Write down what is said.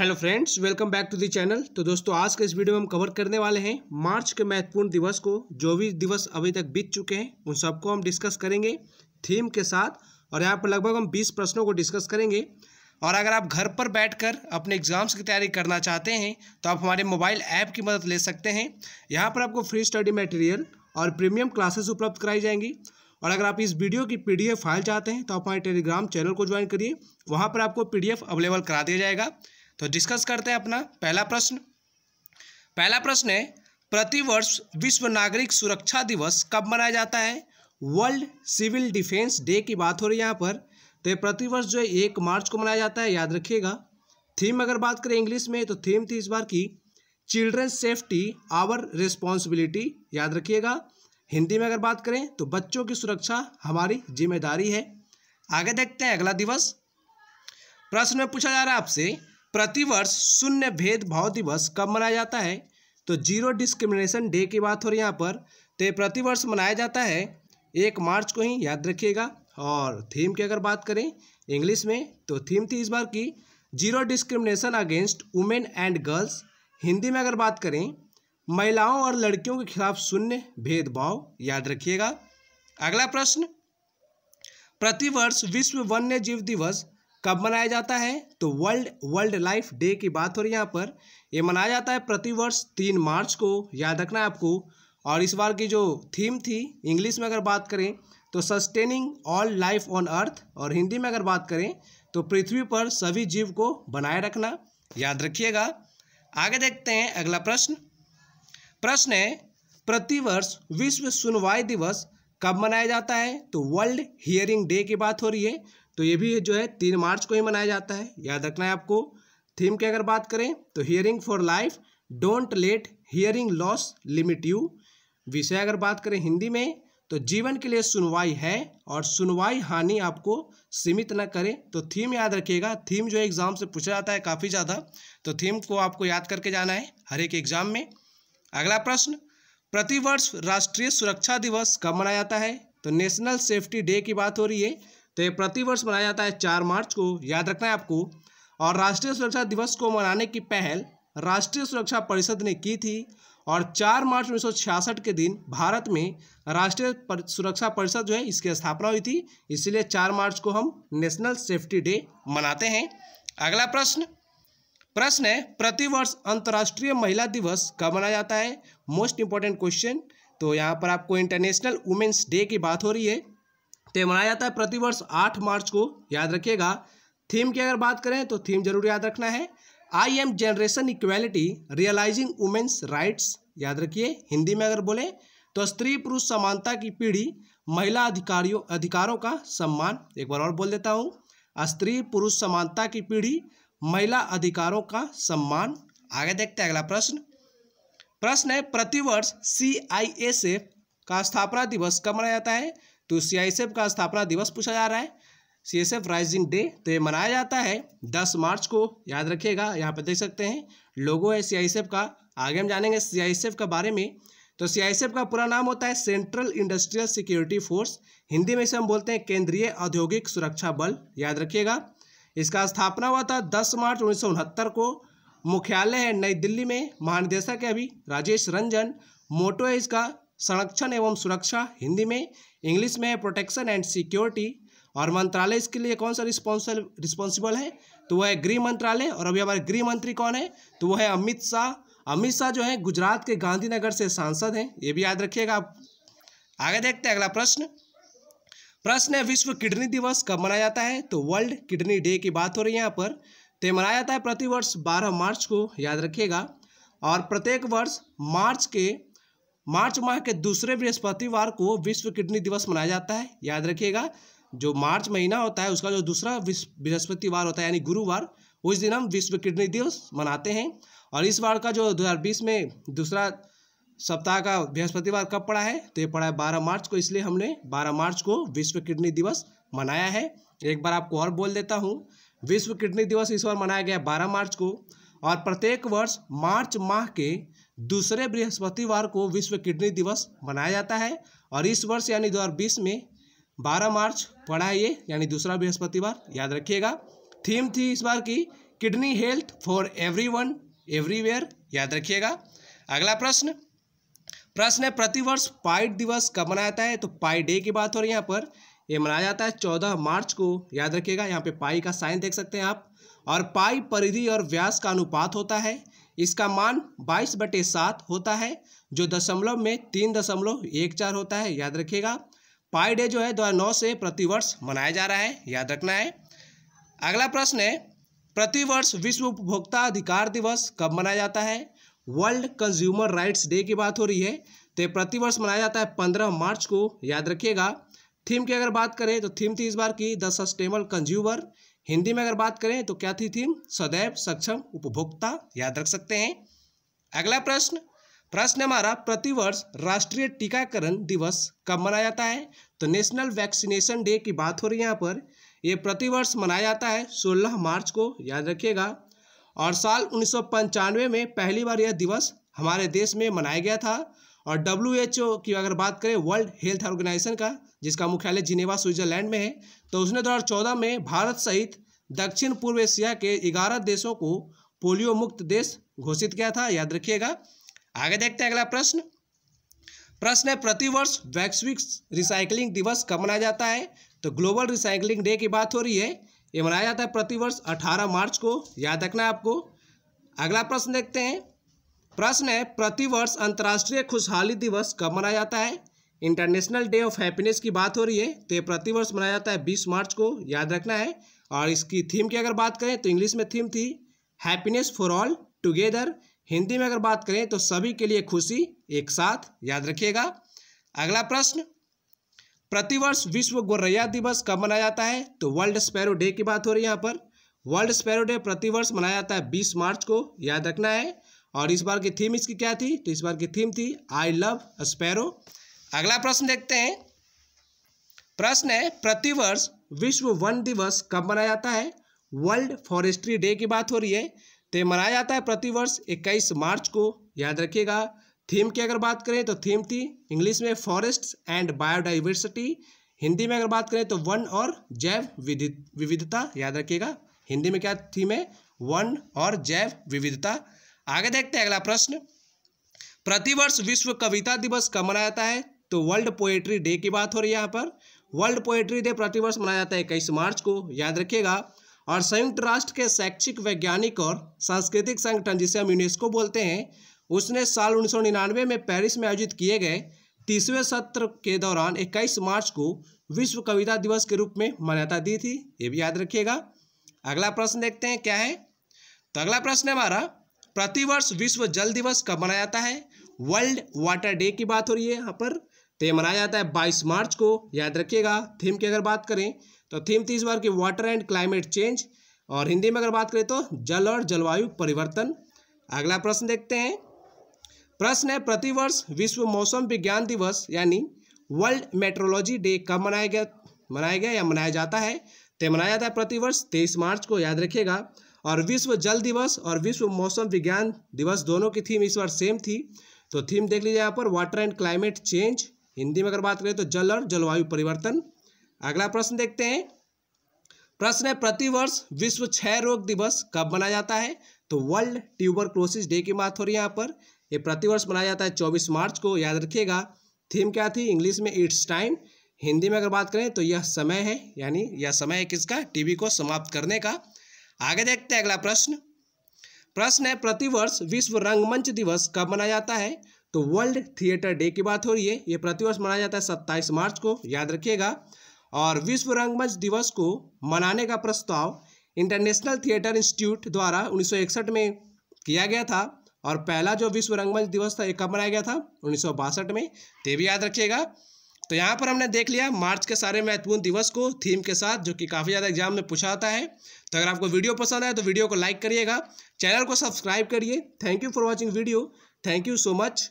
hello friends welcome back to the channel तो दोस्तों आज के इस वीडियो में हम कवर करने वाले हैं मार्च के महत्वपूर्ण दिवस को जो भी दिवस अभी तक बीत चुके हैं उन सबको हम डिस्कस करेंगे थीम के साथ और यहाँ पर लगभग हम 20 प्रश्नों को डिस्कस करेंगे और अगर आप घर पर बैठकर अपने एग्ज़ाम्स की तैयारी करना चाहते हैं तो आप हमारे मोबाइल ऐप की मदद ले सकते हैं यहाँ पर आपको फ्री स्टडी मटेरियल और प्रीमियम क्लासेस उपलब्ध कराई जाएंगी और अगर आप इस वीडियो की पीडीएफ फाइल चाहते हैं तो आप हमारे टेलीग्राम चैनल को ज्वाइन करिए वहाँ पर आपको पीडीएफ अवेलेबल करा दिया जाएगा तो डिस्कस करते हैं अपना पहला प्रश्न पहला प्रश्न है प्रतिवर्ष विश्व नागरिक सुरक्षा दिवस कब मनाया जाता है वर्ल्ड सिविल डिफेंस डे की बात हो रही है यहाँ पर तो ये प्रतिवर्ष जो है एक मार्च को मनाया जाता है याद रखिएगा थीम अगर बात करें इंग्लिश में तो थीम थी इस बार की चिल्ड्रन सेफ्टी आवर रिस्पॉन्सिबिलिटी याद रखिएगा हिंदी में अगर बात करें तो बच्चों की सुरक्षा हमारी जिम्मेदारी है आगे देखते हैं अगला दिवस प्रश्न में पूछा जा रहा है आपसे प्रतिवर्ष शून्य भेदभाव दिवस कब मनाया जाता है तो जीरो डिस्क्रिमिनेशन डे की बात हो रही है यहाँ पर तो ये प्रतिवर्ष मनाया जाता है एक मार्च को ही याद रखिएगा और थीम की अगर बात करें इंग्लिश में तो थीम थी इस बार की zero discrimination against women and girls Hindi में अगर बात करें महिलाओं और लड़कियों के खिलाफ शून्य भेदभाव याद रखिएगा अगला प्रश्न प्रतिवर्ष विश्व वन्य जीव दिवस कब मनाया जाता है तो वर्ल्ड वर्ल्ड लाइफ डे की बात हो रही है यहाँ पर ये मनाया जाता है प्रतिवर्ष तीन मार्च को याद रखना है आपको और इस बार की जो थीम थी इंग्लिश में अगर बात करें तो sustaining all life on earth और हिंदी में अगर बात करें तो पृथ्वी पर सभी जीव को बनाए रखना याद रखिएगा आगे देखते हैं अगला प्रश्न प्रश्न है प्रतिवर्ष विश्व सुनवाई दिवस कब मनाया जाता है तो वर्ल्ड हियरिंग डे की बात हो रही है तो ये भी जो है तीन मार्च को ही मनाया जाता है याद रखना है आपको थीम की अगर बात करें तो hearing for life don't let hearing loss limit you विषय अगर बात करें हिंदी में तो जीवन के लिए सुनवाई है और सुनवाई हानि आपको सीमित ना करें तो थीम याद रखिएगा थीम जो एग्ज़ाम से पूछा जाता है काफ़ी ज़्यादा तो थीम को आपको याद करके जाना है हर एक एग्ज़ाम में अगला प्रश्न प्रतिवर्ष राष्ट्रीय सुरक्षा दिवस कब मनाया जाता है तो नेशनल सेफ्टी डे की बात हो रही है तो ये प्रतिवर्ष मनाया जाता है चार मार्च को याद रखना है आपको और राष्ट्रीय सुरक्षा दिवस को मनाने की पहल राष्ट्रीय सुरक्षा परिषद ने की थी और चार मार्च उन्नीस के दिन भारत में राष्ट्रीय सुरक्षा परिषद जो है इसकी स्थापना हुई थी इसलिए चार मार्च को हम नेशनल सेफ्टी डे मनाते हैं अगला प्रश्न प्रश्न है प्रतिवर्ष अंतर्राष्ट्रीय महिला दिवस कब मनाया जाता है मोस्ट इंपॉर्टेंट क्वेश्चन तो यहाँ पर आपको इंटरनेशनल वुमेन्स डे की बात हो रही है तो मनाया जाता है प्रतिवर्ष आठ मार्च को याद रखिएगा थीम की अगर बात करें तो थीम जरूर याद रखना है I am generation equality realising women's rights याद रखिए हिंदी में अगर बोले तो स्त्री पुरुष समानता की पीढ़ी महिला अधिकारियों अधिकारों का सम्मान एक बार और बोल देता हूँ स्त्री पुरुष समानता की पीढ़ी महिला अधिकारों का सम्मान आगे देखते हैं अगला प्रश्न प्रश्न है प्रतिवर्ष सी आई का स्थापना दिवस कब मनाया जाता है तो सीआईएसएफ का स्थापना दिवस पूछा जा रहा है सीएसएफ राइजिंग डे तो ये मनाया जाता है दस मार्च को याद रखिएगा यहाँ पर देख सकते हैं लोगो है सीआईएसएफ का आगे हम जानेंगे सीआईएसएफ के बारे में तो सीआईएसएफ का पूरा नाम होता है central industrial security force Hindi में इसे हम बोलते हैं केंद्रीय औद्योगिक सुरक्षा बल याद रखिएगा इसका स्थापना हुआ था दस मार्च उन्नीस को मुख्यालय है नई दिल्ली में महानिदेशक है अभी राजेश रंजन मोटो है इसका संरक्षण एवं सुरक्षा हिंदी में इंग्लिश में प्रोटेक्शन एंड सिक्योरिटी और मंत्रालय इसके लिए कौन सा रिस्पॉन्सल रिस्पॉन्सिबल है तो वह है गृह मंत्रालय और अभी हमारे गृह मंत्री कौन है तो वह है अमित शाह अमित शाह जो है गुजरात के गांधीनगर से सांसद हैं ये भी याद रखिएगा आप आगे देखते हैं अगला प्रश्न प्रश्न है विश्व किडनी दिवस कब मनाया जाता है तो वर्ल्ड किडनी डे की बात हो रही है यहाँ पर तो ये मनाया जाता है प्रतिवर्ष बारह मार्च को याद रखिएगा और प्रत्येक वर्ष मार्च के मार्च माह के दूसरे बृहस्पतिवार को विश्व किडनी दिवस मनाया जाता है याद रखिएगा जो मार्च महीना होता है उसका जो दूसरा बृहस्पतिवार होता है यानी गुरुवार उस दिन हम विश्व किडनी दिवस मनाते हैं और इस बार का जो 2020 में दूसरा सप्ताह का बृहस्पतिवार कब पड़ा है तो ये पड़ा है बारह मार्च को इसलिए हमने बारह मार्च को विश्व किडनी दिवस मनाया है एक बार आपको और बोल देता हूँ विश्व किडनी दिवस इस बार मनाया गया बारह मार्च को और प्रत्येक वर्ष मार्च माह के दूसरे बृहस्पतिवार को विश्व किडनी दिवस मनाया जाता है और इस वर्ष यानी 2020 में 12 मार्च पड़ा ये यानी दूसरा बृहस्पतिवार याद रखिएगा थीम थी इस बार की kidney health for everyone everywhere याद रखिएगा अगला प्रश्न प्रश्न है प्रतिवर्ष पाई दिवस कब मनाया जाता है तो पाई डे की बात हो रही है यहाँ पर ये मनाया जाता है चौदह मार्च को याद रखिएगा यहाँ पे पाई का साइन देख सकते हैं आप और पाई परिधि और व्यास का अनुपात होता है इसका मान बाईस बटे सात होता है जो दशमलव में तीन दशमलव एक चार होता है याद रखिएगा पाई डे जो है दो नौ से प्रतिवर्ष मनाया जा रहा है याद रखना है अगला प्रश्न है प्रतिवर्ष विश्व उपभोक्ता अधिकार दिवस कब मनाया जाता है वर्ल्ड कंज्यूमर राइट्स डे की बात हो रही है तो प्रतिवर्ष मनाया जाता है पंद्रह मार्च को याद रखिएगा थीम की अगर बात करें तो थीम थी इस बार की द सस्टेनेबल कंज्यूमर हिंदी में अगर बात करें तो क्या थी थीम सदैव सक्षम उपभोक्ता याद रख सकते हैं अगला प्रश्न प्रश्न हमारा प्रतिवर्ष राष्ट्रीय टीकाकरण दिवस कब मनाया जाता है तो नेशनल वैक्सीनेशन डे की बात हो रही है यहाँ पर ये प्रतिवर्ष मनाया जाता है 16 मार्च को याद रखिएगा और साल उन्नीस में पहली बार यह दिवस हमारे देश में मनाया गया था और डब्ल्यू की अगर बात करें वर्ल्ड हेल्थ ऑर्गेनाइजेशन का जिसका मुख्यालय जिनेवा स्विट्जरलैंड में है तो उसने दो में भारत सहित दक्षिण पूर्व एशिया के ग्यारह देशों को पोलियो मुक्त देश घोषित किया था याद रखिएगा आगे देखते हैं अगला प्रश्न प्रश्न है प्रतिवर्ष वैश्विक रिसाइकलिंग दिवस कब मनाया जाता है तो ग्लोबल रिसाइकलिंग डे की बात हो रही है ये मनाया जाता है प्रतिवर्ष अठारह मार्च को याद रखना आपको अगला प्रश्न देखते हैं प्रश्न है प्रतिवर्ष अंतर्राष्ट्रीय खुशहाली दिवस कब मनाया जाता है इंटरनेशनल डे ऑफ हैप्पीनेस की बात हो रही है तो ये प्रतिवर्ष मनाया जाता है बीस मार्च को याद रखना है और इसकी थीम की अगर बात करें तो इंग्लिश में थीम थी happiness for all together Hindi में अगर बात करें तो सभी के लिए खुशी एक साथ याद रखिएगा अगला प्रश्न प्रतिवर्ष विश्व गोरैया दिवस कब मनाया जाता है तो वर्ल्ड स्पैरो डे की बात हो रही है यहाँ पर वर्ल्ड स्पैरो डे प्रतिवर्ष मनाया जाता है बीस मार्च को याद रखना है और इस बार की थीम इसकी क्या थी तो इस बार की थीम थी आई लव स्पैरो अगला प्रश्न देखते हैं प्रश्न है प्रतिवर्ष विश्व वन दिवस कब मनाया जाता है वर्ल्ड फॉरेस्ट्री डे की बात हो रही है तो मनाया जाता है प्रतिवर्ष इक्कीस मार्च को याद रखिएगा थीम की अगर बात करें तो थीम थी इंग्लिश में फॉरेस्ट एंड बायोडाइवर्सिटी हिंदी में अगर बात करें तो वन और जैव विविधता याद रखिएगा हिंदी में क्या थीम है वन और जैव विविधता आगे देखते हैं अगला प्रश्न प्रतिवर्ष विश्व कविता दिवस कब मनाया जाता है तो वर्ल्ड पोएट्री डे की बात हो रही है यहाँ पर वर्ल्ड पोएट्री डे प्रतिवर्ष मनाया जाता है इक्कीस मार्च को याद रखिएगा और संयुक्त राष्ट्र के शैक्षिक वैज्ञानिक और सांस्कृतिक संगठन जिसे हम यूनेस्को बोलते हैं उसने साल उन्नीस में पेरिस में आयोजित किए गए तीसवें सत्र के दौरान इक्कीस मार्च को विश्व कविता दिवस के रूप में मान्यता दी थी ये भी याद रखिएगा अगला प्रश्न देखते हैं क्या है तो अगला प्रश्न है हमारा प्रतिवर्ष विश्व जल दिवस कब मनाया जाता है वर्ल्ड वाटर डे की बात हो रही है यहाँ पर तो ये मनाया जाता है 22 मार्च को याद रखिएगा थीम की अगर बात करें तो थीम तीस बार की वाटर एंड क्लाइमेट चेंज और हिंदी में अगर बात करें तो जल और जलवायु परिवर्तन अगला प्रश्न देखते हैं प्रश्न है प्रतिवर्ष विश्व मौसम विज्ञान दिवस यानी वर्ल्ड मेट्रोलॉजी डे कब मनाया गया मनाया गया या मनाया जाता है तो मनाया जाता है प्रतिवर्ष तेईस मार्च को याद रखिएगा और विश्व जल दिवस और विश्व मौसम विज्ञान दिवस दोनों की थीम इस बार सेम थी तो थीम देख लीजिए यहाँ पर water and climate change Hindi में अगर बात करें तो जल और जलवायु परिवर्तन अगला प्रश्न देखते हैं प्रश्न है प्रतिवर्ष विश्व क्षय रोग दिवस कब मनाया जाता है तो वर्ल्ड ट्यूबरक्लोसिस डे की बात हो रही है यहाँ पर ये प्रतिवर्ष मनाया जाता है चौबीस मार्च को याद रखिएगा थीम क्या थी इंग्लिश में इट्स टाइम हिंदी में अगर बात करें तो यह समय है यानी यह समय है किसका टीवी को समाप्त करने का आगे देखते हैं अगला प्रश्न प्रश्न है प्रतिवर्ष विश्व रंगमंच दिवस कब मनाया जाता है तो वर्ल्ड थिएटर डे की बात हो रही है ये प्रतिवर्ष मनाया जाता है सत्ताईस मार्च को याद रखिएगा और विश्व रंगमंच दिवस को मनाने का प्रस्ताव इंटरनेशनल थिएटर इंस्टीट्यूट द्वारा उन्नीस में किया गया था और पहला जो विश्व रंगमंच दिवस था ये कब मनाया गया था उन्नीस में तो भी याद रखिएगा तो यहाँ पर हमने देख लिया मार्च के सारे महत्वपूर्ण दिवस को थीम के साथ जो कि काफ़ी ज़्यादा एग्जाम में पूछा आता है तो अगर आपको वीडियो पसंद आए तो वीडियो को लाइक करिएगा चैनल को सब्सक्राइब करिए thank you for watching video thank you so much